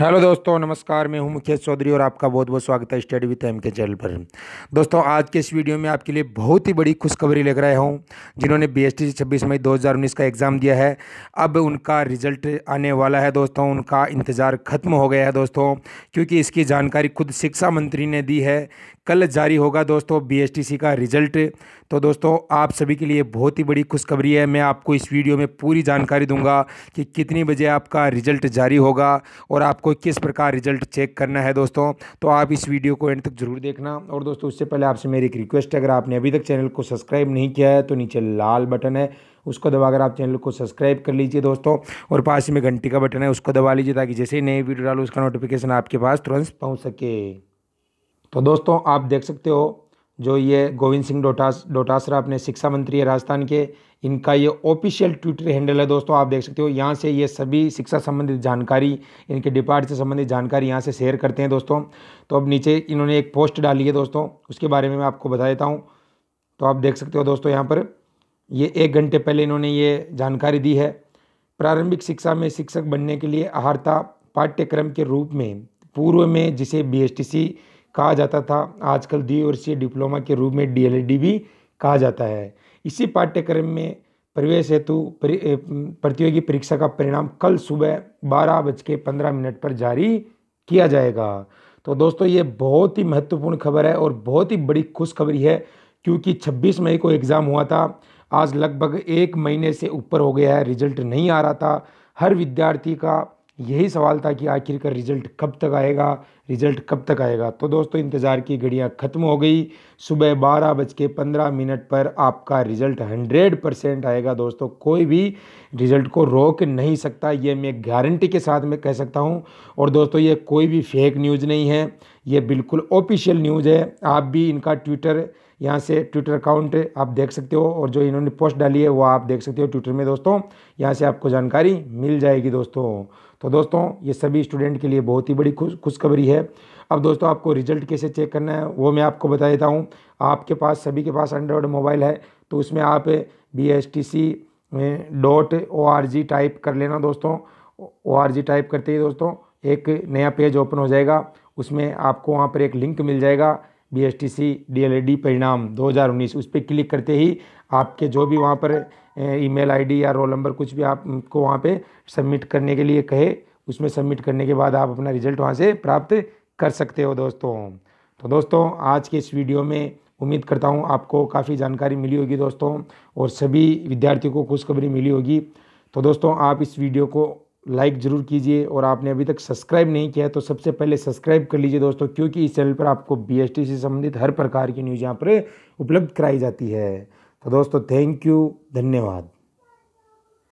hello दोस्तों नमस्कार मैं हूं मुकेश चौधरी और आपका बहुत बहुत स्वागत है study with M K channel पर दोस्तों आज के इस वीडियो में आपके लिए बहुत ही बड़ी खुशखबरी लेकर आया हूं जिन्होंने बी एस टी छब्बीस मई 2019 का एग्ज़ाम दिया है अब उनका रिजल्ट आने वाला है दोस्तों उनका इंतज़ार खत्म हो गया है दोस्तों क्योंकि इसकी जानकारी खुद शिक्षा मंत्री ने दी है कल जारी होगा दोस्तों बीएसटीसी का रिजल्ट तो दोस्तों आप सभी के लिए बहुत ही बड़ी खुशखबरी है मैं आपको इस वीडियो में पूरी जानकारी दूंगा कि कितनी बजे आपका रिजल्ट जारी होगा और आपको किस प्रकार रिजल्ट चेक करना है दोस्तों तो आप इस वीडियो को एंड तक जरूर देखना और दोस्तों उससे पहले आपसे मेरी एक रिक्वेस्ट है अगर आपने अभी तक चैनल को सब्सक्राइब नहीं किया है तो नीचे लाल बटन है उसको दबाकर आप चैनल को सब्सक्राइब कर लीजिए दोस्तों और पास में घंटी का बटन है उसको दबा लीजिए ताकि जैसे ही नई वीडियो डालो उसका नोटिफिकेशन आपके पास तुरंत पहुँच सके तो दोस्तों आप देख सकते हो जो ये गोविंद सिंह डोटास डोटासरा अपने शिक्षा मंत्री है राजस्थान के इनका ये ऑफिशियल ट्विटर हैंडल है दोस्तों आप देख सकते हो यहाँ से ये सभी शिक्षा संबंधित जानकारी इनके डिपार्ट से संबंधित जानकारी यहाँ से शेयर करते हैं दोस्तों तो अब नीचे इन्होंने एक पोस्ट डाली है दोस्तों उसके बारे में मैं आपको बता देता हूँ तो आप देख सकते हो दोस्तों यहाँ पर ये एक घंटे पहले इन्होंने ये जानकारी दी है प्रारंभिक शिक्षा में शिक्षक बनने के लिए आहारता पाठ्यक्रम के रूप में पूर्व में जिसे बी कहा जाता था आजकल द्विवर्षीय डिप्लोमा के रूप में डी e भी कहा जाता है इसी पाठ्यक्रम में प्रवेश हेतु प्रतियोगी परीक्षा का परिणाम कल सुबह बारह बज के पंद्रह मिनट पर जारी किया जाएगा तो दोस्तों ये बहुत ही महत्वपूर्ण खबर है और बहुत ही बड़ी खुशखबरी है क्योंकि 26 मई को एग्ज़ाम हुआ था आज लगभग एक महीने से ऊपर हो गया है रिजल्ट नहीं आ रहा था हर विद्यार्थी का यही सवाल था कि आखिरकार रिज़ल्ट कब तक आएगा रिज़ल्ट कब तक आएगा तो दोस्तों इंतज़ार की घड़ियाँ ख़त्म हो गई सुबह बारह बज के पंद्रह मिनट पर आपका रिज़ल्ट हंड्रेड परसेंट आएगा दोस्तों कोई भी रिज़ल्ट को रोक नहीं सकता ये मैं गारंटी के साथ में कह सकता हूँ और दोस्तों ये कोई भी फेक न्यूज़ नहीं है ये बिल्कुल ऑफिशियल न्यूज़ है आप भी इनका ट्विटर यहाँ से ट्विटर अकाउंट आप देख सकते हो और जो इन्होंने पोस्ट डाली है वो आप देख सकते हो ट्विटर में दोस्तों यहाँ से आपको जानकारी मिल जाएगी दोस्तों तो दोस्तों ये सभी स्टूडेंट के लिए बहुत ही बड़ी खुश खुशखबरी है अब दोस्तों आपको रिजल्ट कैसे चेक करना है वो मैं आपको बता देता हूँ आपके पास सभी के पास एंड्रॉयड मोबाइल है तो उसमें आप B S T C dot O R G type कर लेना दोस्तों ओ आर जी टाइप करते ही दोस्तों एक नया पेज ओपन हो जाएगा उसमें आपको वहाँ पर एक लिंक मिल जाएगा B S T C D L D परिणाम दो हज़ार उन्नीस उस पर क्लिक करते ही आपके जो भी वहाँ पर ईमेल आईडी या रोल नंबर कुछ भी आपको वहाँ पे सबमिट करने के लिए कहे उसमें सबमिट करने के बाद आप अपना रिजल्ट वहाँ से प्राप्त कर सकते हो दोस्तों तो दोस्तों आज के इस वीडियो में उम्मीद करता हूँ आपको काफ़ी जानकारी मिली होगी दोस्तों और सभी विद्यार्थियों को खुशखबरी मिली होगी तो दोस्तों आप इस वीडियो को लाइक ज़रूर कीजिए और आपने अभी तक सब्सक्राइब नहीं किया है तो सबसे पहले सब्सक्राइब कर लीजिए दोस्तों क्योंकि इस चैनल पर आपको टी से संबंधित हर प्रकार की न्यूज़ यहाँ पर उपलब्ध कराई जाती है तो दोस्तों थैंक यू धन्यवाद